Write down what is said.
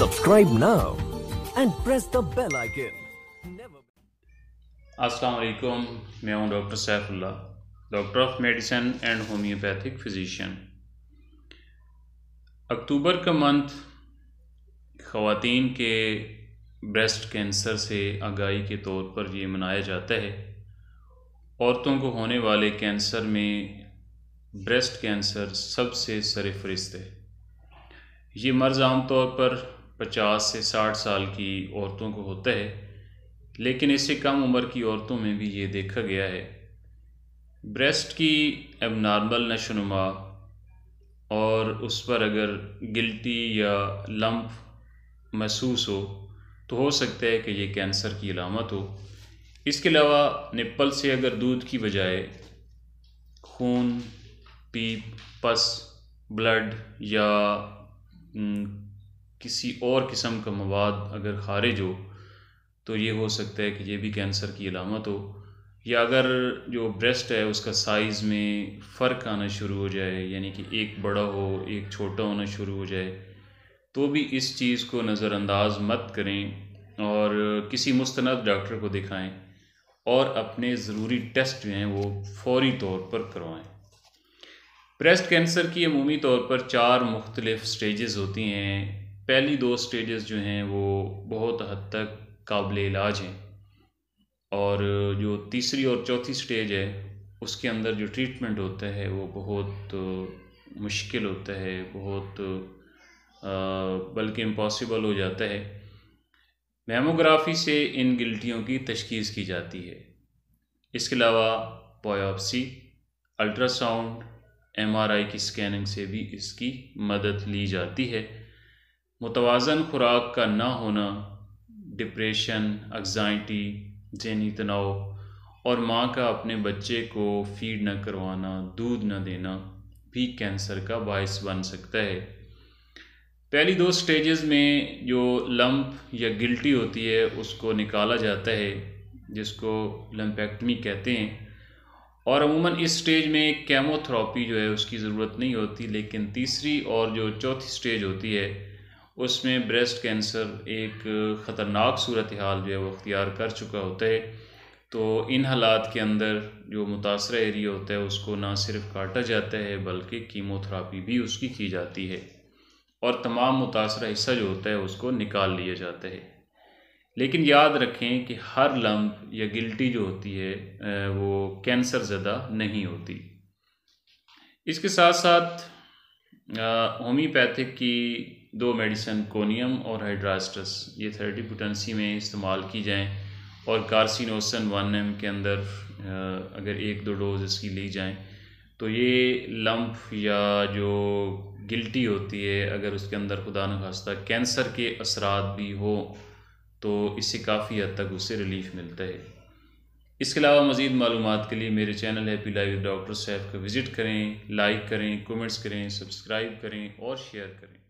Subscribe now and press the bell icon. अस्सलाम वालेकुम मैं हूं doctor Saifullah doctor of medicine and homeopathic physician October का मंथ ख़वातीन के ब्रेस्ट कैंसर से आगाही के तौर पर ये मनाया जाता है औरतों को होने वाले कैंसर में ब्रेस्ट कैंसर सबसे सरफहरिस्त है ये मर्ज़ आमतौर पर पचास से साठ साल की औरतों को होता है लेकिन इससे कम उम्र की औरतों में भी ये देखा गया है ब्रेस्ट की नॉर्मल नशोनुमा और उस पर अगर गिल्टी या लम्प महसूस हो तो हो सकता है कि ये कैंसर की अलामत हो इसके अलावा निप्पल से अगर दूध की बजाय खून पीप पस ब्लड या किसी और किस्म का मवाद अगर खारिज हो तो ये हो सकता है कि ये भी कैंसर की अलामत हो या अगर जो ब्रेस्ट है उसका साइज़ में फ़र्क आना शुरू हो जाए यानी कि एक बड़ा हो एक छोटा होना शुरू हो जाए तो भी इस चीज़ को नज़रअंदाज मत करें और किसी मुस्तंद डॉक्टर को दिखाएं और अपने ज़रूरी टेस्ट जो हैं वो फौरी तौर पर करवाएं ब्रेस्ट कैंसर की अमूमी तौर पर चार मुख्तलिफ़ स्टेजेस होती हैं पहली दो स्टेजेस जो हैं वो बहुत हद तक काबिल इलाज हैं और जो तीसरी और चौथी स्टेज है उसके अंदर जो ट्रीटमेंट होता है वो बहुत मुश्किल होता है बहुत बल्कि इम्पॉसिबल हो जाता है मेमोग्राफी से इन गिल्टियों की तशखीस की जाती है इसके अलावा बायोप्सी अल्ट्रासाउंड एमआरआई की स्कैनिंग से भी इसकी मदद ली जाती है मुतवाजन खुराक का ना होना डिप्रेशन एग्जाइटी जहनी तनाव और माँ का अपने बच्चे को फीड न करवाना दूध न देना भी कैंसर का बायस बन सकता है पहली दो स्टेजेस में जो लम्प या गिल्टी होती है उसको निकाला जाता है जिसको लम्पेक्टमी कहते हैं और अमूमन इस स्टेज में कैमोथ्रापी जो है उसकी ज़रूरत नहीं होती लेकिन तीसरी और जो चौथी स्टेज होती है उसमें ब्रेस्ट कैंसर एक ख़तरनाक सूरत हाल जो है वो अख्तियार कर चुका होता है तो इन हालात के अंदर जो मुतासर एरिया होता है उसको ना सिर्फ काटा जाता है बल्कि कीमोथेरापी भी उसकी की जाती है और तमाम मुतासर हिस्सा जो होता है उसको निकाल लिया जाता है लेकिन याद रखें कि हर लम्ब या गिल्टी जो होती है वो कैंसर ज़दा नहीं होती इसके साथ साथ होम्योपैथिक की दो मेडिसन कोनियम और हाइड्रास्टस ये थेरेटी पोटेंसी में इस्तेमाल की जाएँ और कार्सिनोसन वन एम के अंदर अगर एक दो डोज इसकी ली जाएँ तो ये लम्फ या जो गिल्टी होती है अगर उसके अंदर खुदा नखास्ता कैंसर के असरात भी हो तो इससे काफ़ी हद तक उससे रिलीफ मिलता है इसके अलावा मज़ीद मालूम के लिए मेरे चैनल हैप्पी लाइव डॉक्टर साहब को विज़िट करें लाइक करें कमेंट्स करें सब्सक्राइब करें और शेयर करें